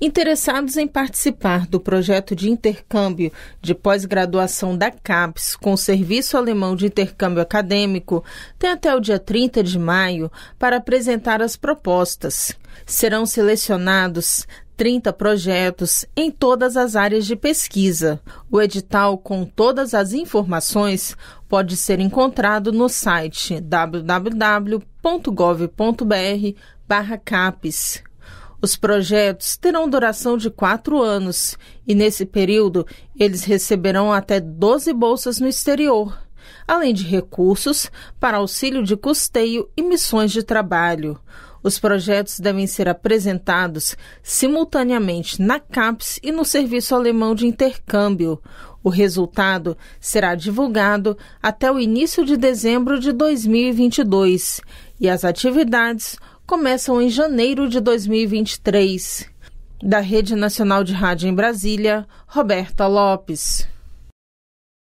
Interessados em participar do projeto de intercâmbio de pós-graduação da CAPES com o Serviço Alemão de Intercâmbio Acadêmico têm até o dia 30 de maio para apresentar as propostas. Serão selecionados 30 projetos em todas as áreas de pesquisa. O edital com todas as informações pode ser encontrado no site www.gov.br/capes. Os projetos terão duração de quatro anos e, nesse período, eles receberão até 12 bolsas no exterior, além de recursos para auxílio de custeio e missões de trabalho. Os projetos devem ser apresentados simultaneamente na CAPES e no Serviço Alemão de Intercâmbio. O resultado será divulgado até o início de dezembro de 2022 e as atividades começam em janeiro de 2023. Da Rede Nacional de Rádio em Brasília, Roberta Lopes.